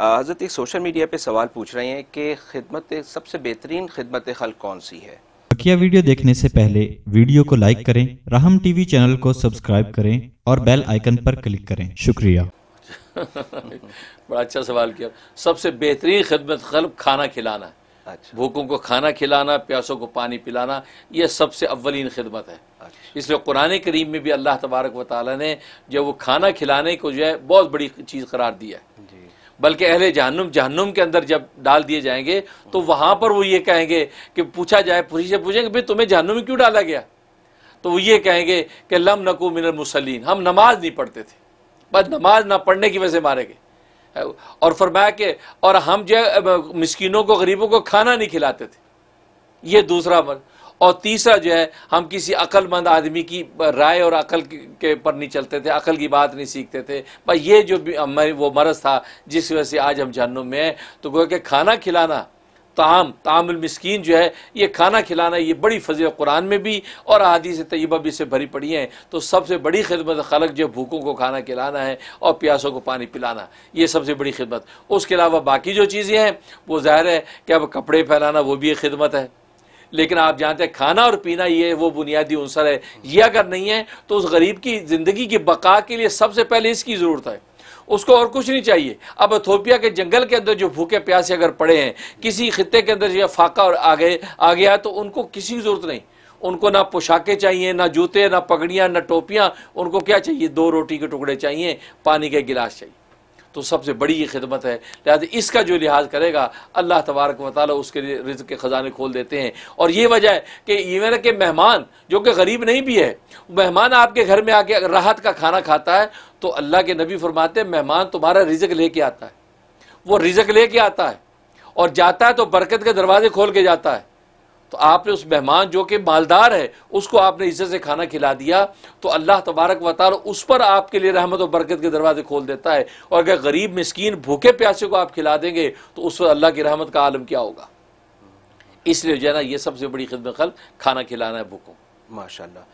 हज़रत एक social media पे सवाल पूछ रहे हैं कि खिदमत सबसे बेहतरीन खिदमत खल कौन सी है बकिया वीडियो देखने से पहले वीडियो को लाइक करें राहम टीवी चैनल को सब्सक्राइब करें और बेल आइकन पर क्लिक करें शुक्रिया बड़ा अच्छा सवाल किया सबसे बेहतरीन खिदमत खल खाना खिलाना अच्छा। भूखों को खाना खिलाना प्यासों को पानी पिलाना यह सबसे अव्वलीन खिदमत है अच्छा। इसलिए कुरान करीम में भी अल्लाह तबारक वाली ने जो वो खाना खिलाने को जो है बहुत बड़ी चीज़ करार दिया है बल्कि अहले जहन्नुम जहन्नुम के अंदर जब डाल दिए जाएंगे तो वहां पर वो ये कहेंगे कि पूछा जाए पुलिस से पूछेंगे भाई तुम्हें जहन्नुम क्यों डाला गया तो वो ये कहेंगे कि लम नकू मिनल मुसलिन हम नमाज नहीं पढ़ते थे बस नमाज ना पढ़ने की वजह से मारे गए और फरमाया कि और हम जो मिसकीनों को गरीबों को खाना नहीं खिलाते थे ये दूसरा अमल और तीसरा जो है हम किसी अक्लमंद आदमी की राय और अकल के पर नहीं चलते थे अकल की बात नहीं सीखते थे भाई ये जो वो मरज़ था जिस वजह से आज हम जहनुम में हैं तो गोया कि खाना खिलाना ताम तामुल जो है ये खाना खिलाना ये बड़ी फजी कुरान में भी और आदि से तयबा भी इसे भरी पड़ी हैं तो सबसे बड़ी खिदमत खलक जो भूखों को खाना खिलाना है और प्यासों को पानी पिलाना ये सबसे बड़ी खिदमत उसके अलावा बाकी जो चीज़ें हैं वो ज़ाहिर है कि अब कपड़े फैलाना वो भी एक खिदमत है लेकिन आप जानते हैं खाना और पीना ये वो बुनियादी अंसर है ये अगर नहीं है तो उस गरीब की ज़िंदगी की बका के लिए सबसे पहले इसकी ज़रूरत है उसको और कुछ नहीं चाहिए अब अथोपिया के जंगल के अंदर जो भूखे प्यासे अगर पड़े हैं किसी खत्े के अंदर जो फाका और आ गए आ गया तो उनको किसी की ज़रूरत नहीं उनको ना पोशाकें चाहिए ना जूते ना पगड़ियाँ ना टोपियाँ उनको क्या चाहिए दो रोटी के टुकड़े चाहिए पानी के गिलास चाहिए तो सबसे बड़ी ये खिदमत है लिहाजा इसका जो लिहाज करेगा अल्लाह तबारक वाली उसके लिए रिज के ख़जाने खोल देते हैं और ये वजह है कि इवन के मेहमान जो कि गरीब नहीं भी है मेहमान आपके घर में आके अगर राहत का खाना खाता है तो अल्लाह के नबी फरमाते हैं मेहमान तुम्हारा रिजक लेके आता है वो रिजक लेके आता है और जाता है तो बरकत के दरवाजे खोल के जाता है तो आपने उस मेहमान जो कि मालदार है उसको आपने इज्जत से खाना खिला दिया तो अल्लाह तबारक वाल उस पर आपके लिए रहमत और बरकत के दरवाजे खोल देता है और अगर गरीब मस्किन भूखे प्यासे को आप खिला देंगे तो उस पर अल्लाह की रहमत का आलम क्या होगा इसलिए जो है ना ये सबसे बड़ी खिदमत खल खाना खिलाना है भूखों माशाला